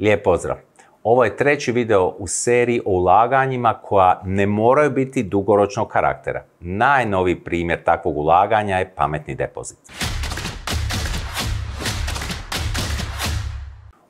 Lijep pozdrav! Ovo je treći video u seriji o ulaganjima koja ne moraju biti dugoročnog karaktera. Najnoviji primjer takvog ulaganja je pametni depozit.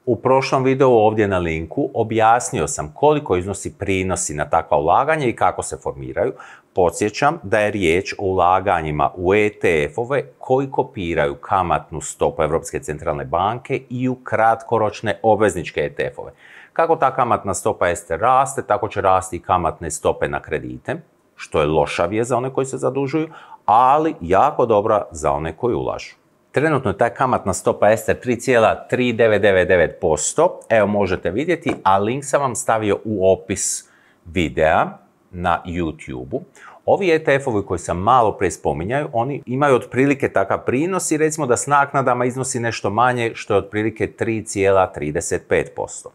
U prošlom videu ovdje na linku objasnio sam koliko iznosi prinosi na takva ulaganja i kako se formiraju. Podsjećam da je riječ o ulaganjima u ETF-ove koji kopiraju kamatnu stopu Europske centralne banke i u kratkoročne obvezničke ETF-ove. Kako ta kamatna stopa jeste raste, tako će rasti i kamatne stope na kredite, što je loša za one koji se zadužuju, ali jako dobra za one koji ulažu. Trenutno je ta kamatna stopa Ester 3,3999%. Evo možete vidjeti, a link sam vam stavio u opis videa na YouTube-u. Ovi ETF-ovi koji sam malo prije spominjaju, oni imaju otprilike takav prinos i recimo da s naknadama iznosi nešto manje što je otprilike 3,35%.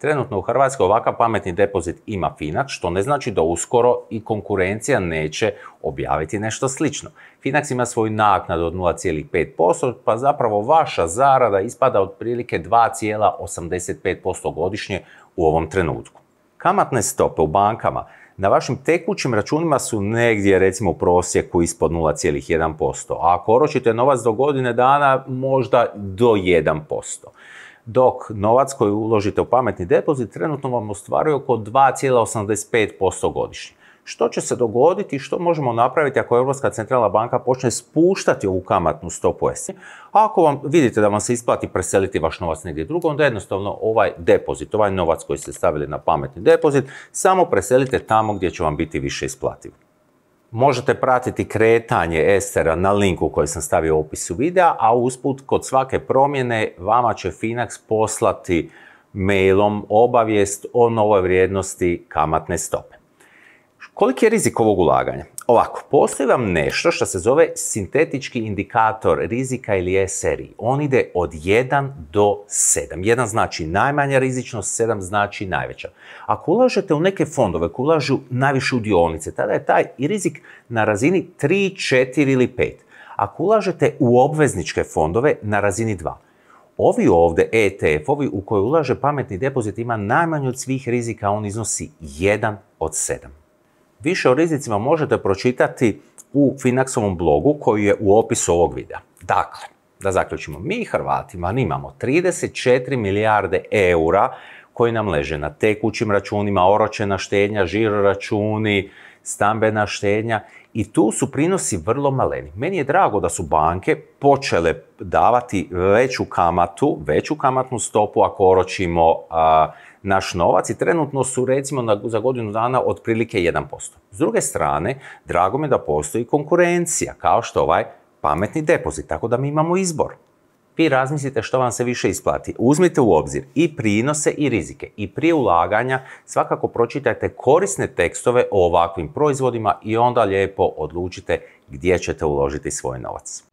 Trenutno u Hrvatskoj ovakav pametni depozit ima Finax, što ne znači da uskoro i konkurencija neće objaviti nešto slično. Finax ima svoju naknadu od 0,5%, pa zapravo vaša zarada ispada otprilike 2,85% godišnje u ovom trenutku. Kamatne stope u bankama na vašim tekućim računima su negdje recimo u prosjeku ispod 0,1%, a ako oročite novac do godine dana možda do 1% dok novac koji uložite u pametni depozit trenutno vam ostvaruje oko 2,85% godišnje. Što će se dogoditi i što možemo napraviti ako Europska centralna banka počne spuštati ovu kamatnu stopu s ako vam vidite da vam se isplati preseliti vaš novac negdje drugo, onda jednostavno ovaj depozit, ovaj novac koji ste stavili na pametni depozit, samo preselite tamo gdje će vam biti više isplativo. Možete pratiti kretanje estera na linku koji sam stavio u opisu videa, a usput kod svake promjene vama će Finax poslati mailom obavijest o novoj vrijednosti kamatne stope. Koliki je rizik ovog ulaganja? Ovako, postoji vam nešto što se zove sintetički indikator rizika ili SRI. On ide od 1 do 7. 1 znači najmanja rizičnost, 7 znači najveća. Ako ulažete u neke fondove koje ulažu najviše u dionice, tada je taj rizik na razini 3, 4 ili 5. Ako ulažete u obvezničke fondove na razini 2. Ovi ovdje ETF-ovi u koje ulaže pametni depozit ima najmanju od svih rizika, on iznosi 1 od 7. Više o rizicima možete pročitati u Finaxovom blogu koji je u opisu ovog videa. Dakle, da zaključimo, mi Hrvatima imamo 34 milijarde eura koji nam leže na tekućim računima, oročena štenja, žiro računi, stambena štenja i tu su prinosi vrlo maleni. Meni je drago da su banke počele davati veću kamatu, veću kamatnu stopu ako oročimo naš novac i trenutno su recimo za godinu dana otprilike 1%. S druge strane, drago mi je da postoji konkurencija kao što ovaj pametni depozit, tako da mi imamo izbor vi razmislite što vam se više isplati. Uzmite u obzir i prinose i rizike i prije ulaganja svakako pročitajte korisne tekstove o ovakvim proizvodima i onda lijepo odlučite gdje ćete uložiti svoj novac.